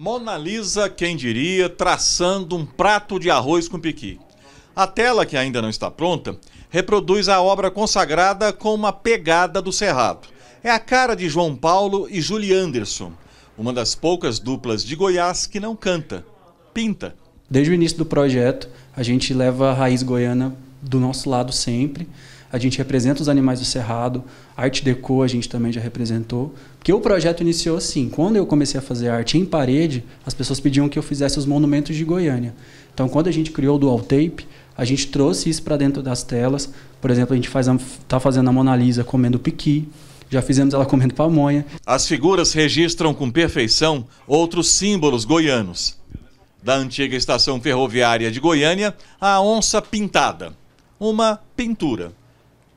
Mona Lisa, quem diria, traçando um prato de arroz com piqui. A tela, que ainda não está pronta, reproduz a obra consagrada com uma pegada do Cerrado. É a cara de João Paulo e Julie Anderson, uma das poucas duplas de Goiás que não canta, pinta. Desde o início do projeto, a gente leva a raiz goiana do nosso lado sempre a gente representa os animais do cerrado, arte deco a gente também já representou. Porque o projeto iniciou assim, quando eu comecei a fazer arte em parede, as pessoas pediam que eu fizesse os monumentos de Goiânia. Então, quando a gente criou o Dual Tape, a gente trouxe isso para dentro das telas. Por exemplo, a gente está fazendo a Mona Lisa comendo piqui, já fizemos ela comendo pamonha. As figuras registram com perfeição outros símbolos goianos. Da antiga estação ferroviária de Goiânia, a onça pintada, uma pintura.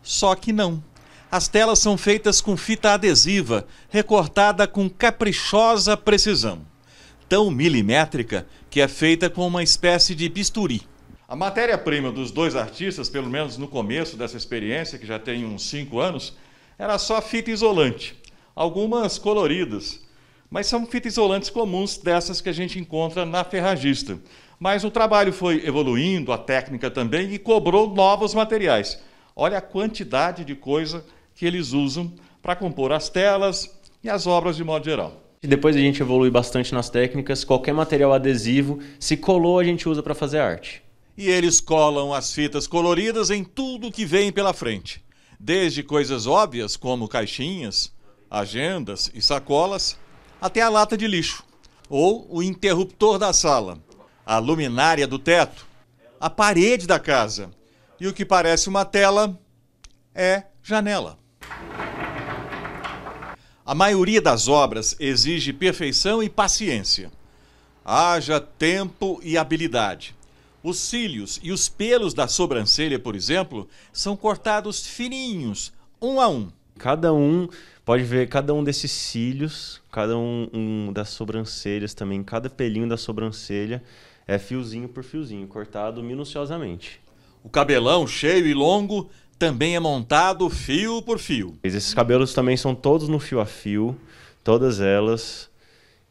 Só que não. As telas são feitas com fita adesiva, recortada com caprichosa precisão, tão milimétrica que é feita com uma espécie de bisturi. A matéria-prima dos dois artistas, pelo menos no começo dessa experiência, que já tem uns 5 anos, era só fita isolante, algumas coloridas, mas são fitas isolantes comuns dessas que a gente encontra na ferragista. Mas o trabalho foi evoluindo, a técnica também, e cobrou novos materiais. Olha a quantidade de coisa que eles usam para compor as telas e as obras de modo geral. Depois a gente evolui bastante nas técnicas, qualquer material adesivo, se colou, a gente usa para fazer arte. E eles colam as fitas coloridas em tudo que vem pela frente, desde coisas óbvias como caixinhas, agendas e sacolas, até a lata de lixo, ou o interruptor da sala, a luminária do teto, a parede da casa e o que parece uma tela é janela. A maioria das obras exige perfeição e paciência. Haja tempo e habilidade. Os cílios e os pelos da sobrancelha, por exemplo, são cortados fininhos, um a um. Cada um, pode ver cada um desses cílios, cada um, um das sobrancelhas também, cada pelinho da sobrancelha é fiozinho por fiozinho, cortado minuciosamente. O cabelão cheio e longo também é montado fio por fio. Esses cabelos também são todos no fio a fio, todas elas.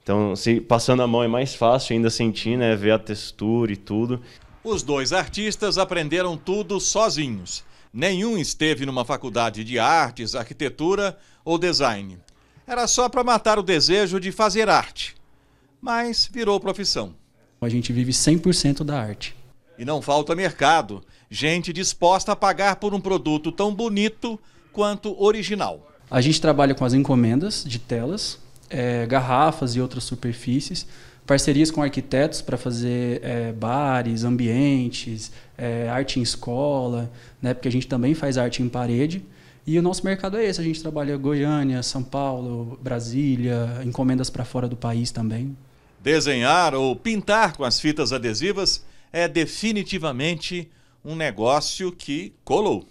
Então, se passando a mão é mais fácil ainda sentir, né, ver a textura e tudo. Os dois artistas aprenderam tudo sozinhos. Nenhum esteve numa faculdade de artes, arquitetura ou design. Era só para matar o desejo de fazer arte, mas virou profissão. A gente vive 100% da arte. E não falta mercado. Gente disposta a pagar por um produto tão bonito quanto original. A gente trabalha com as encomendas de telas, é, garrafas e outras superfícies, parcerias com arquitetos para fazer é, bares, ambientes, é, arte em escola, né? porque a gente também faz arte em parede. E o nosso mercado é esse. A gente trabalha Goiânia, São Paulo, Brasília, encomendas para fora do país também. Desenhar ou pintar com as fitas adesivas é definitivamente um negócio que colou.